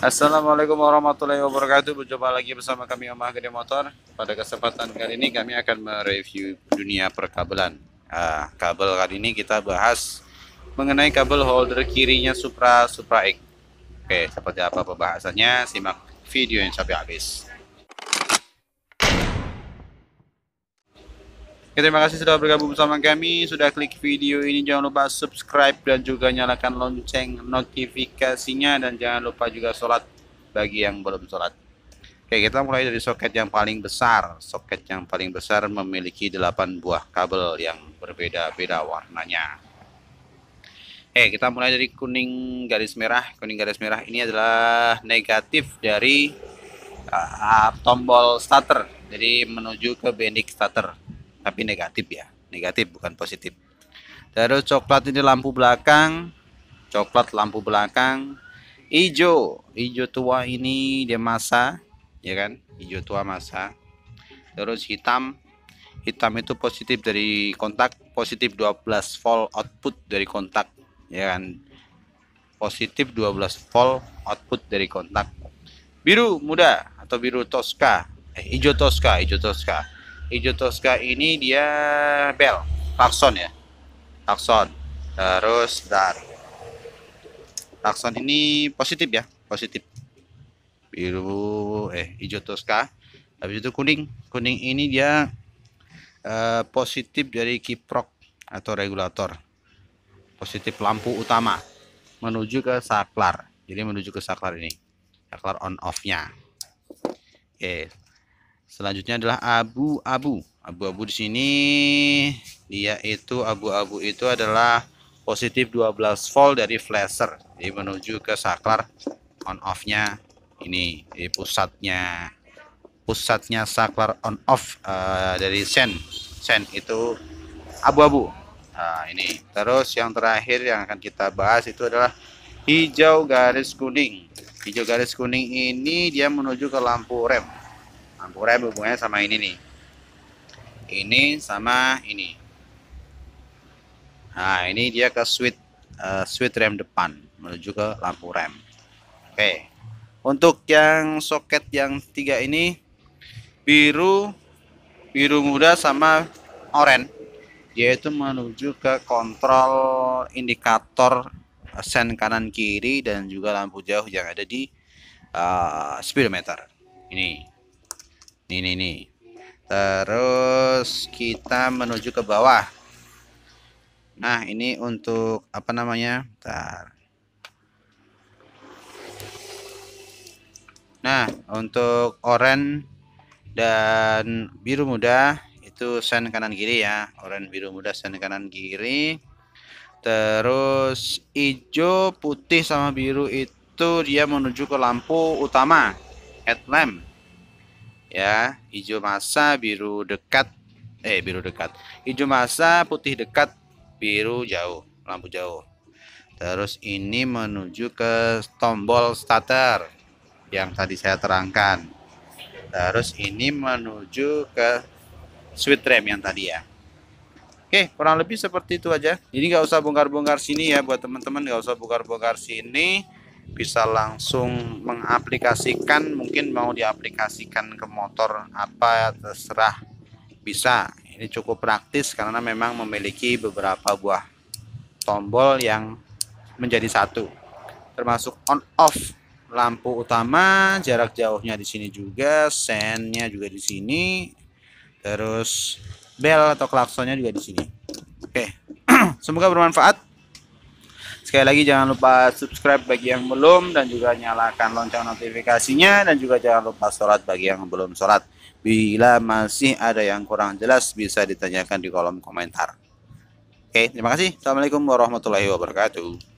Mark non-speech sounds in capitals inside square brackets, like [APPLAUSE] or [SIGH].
Assalamualaikum warahmatullahi wabarakatuh Berjumpa lagi bersama kami Omah Gede Motor Pada kesempatan kali ini kami akan mereview dunia perkabelan uh, Kabel kali ini kita bahas mengenai kabel holder kirinya Supra Supra X Oke, seperti apa pembahasannya, simak video yang sampai habis Oke, terima kasih sudah bergabung bersama kami. Sudah klik video ini, jangan lupa subscribe dan juga nyalakan lonceng notifikasinya dan jangan lupa juga sholat bagi yang belum sholat. Oke, kita mulai dari soket yang paling besar. Soket yang paling besar memiliki 8 buah kabel yang berbeda-beda warnanya. Oke, kita mulai dari kuning garis merah. Kuning garis merah ini adalah negatif dari uh, tombol starter. Jadi menuju ke bendik starter tapi negatif ya negatif bukan positif terus coklat ini lampu belakang coklat lampu belakang hijau hijau tua ini dia masa ya kan hijau tua masa terus hitam hitam itu positif dari kontak positif 12 volt output dari kontak ya kan positif 12 volt output dari kontak biru muda atau biru toska eh, hijau toska hijau toska hijau Tosca ini dia bel Takson ya Takson terus dar Takson ini positif ya positif biru eh hijau Tosca habis itu kuning kuning ini dia eh, positif dari kiprok atau regulator positif lampu utama menuju ke saklar jadi menuju ke saklar ini saklar on off nya oke Selanjutnya adalah abu-abu. Abu-abu di sini dia itu abu-abu itu adalah positif 12 volt dari flasher. Jadi menuju ke saklar on off-nya ini di pusatnya pusatnya saklar on off uh, dari sen. Sen itu abu-abu. Nah, ini. Terus yang terakhir yang akan kita bahas itu adalah hijau garis kuning. Hijau garis kuning ini dia menuju ke lampu rem Lampu rem hubungannya sama ini nih. Ini sama ini. Nah, ini dia ke switch uh, eh, switch rem depan menuju ke lampu rem. Oke. Okay. Untuk yang soket yang tiga ini biru biru muda sama oranye yaitu menuju ke kontrol indikator sen kanan kiri dan juga lampu jauh yang ada di uh, speedometer ini ini nih, nih. Terus kita menuju ke bawah. Nah, ini untuk apa namanya? Bentar. Nah, untuk oranye dan biru muda itu sen kanan kiri ya. Oranye biru muda sen kanan kiri. Terus hijau, putih sama biru itu dia menuju ke lampu utama, headlamp ya hijau masa biru dekat eh biru dekat hijau masa putih dekat biru jauh lampu jauh terus ini menuju ke tombol starter yang tadi saya terangkan terus ini menuju ke switch rem yang tadi ya oke kurang lebih seperti itu aja ini nggak usah bongkar-bongkar sini ya buat teman-teman nggak usah bongkar-bongkar sini bisa langsung mengaplikasikan mungkin mau diaplikasikan ke motor apa terserah bisa ini cukup praktis karena memang memiliki beberapa buah tombol yang menjadi satu termasuk on off lampu utama jarak jauhnya di sini juga sennya juga di sini terus bel atau klaksonnya juga di sini oke [CLEARS THROAT] semoga bermanfaat Sekali lagi jangan lupa subscribe bagi yang belum dan juga nyalakan lonceng notifikasinya dan juga jangan lupa sholat bagi yang belum sholat. Bila masih ada yang kurang jelas bisa ditanyakan di kolom komentar. Oke, terima kasih. Assalamualaikum warahmatullahi wabarakatuh.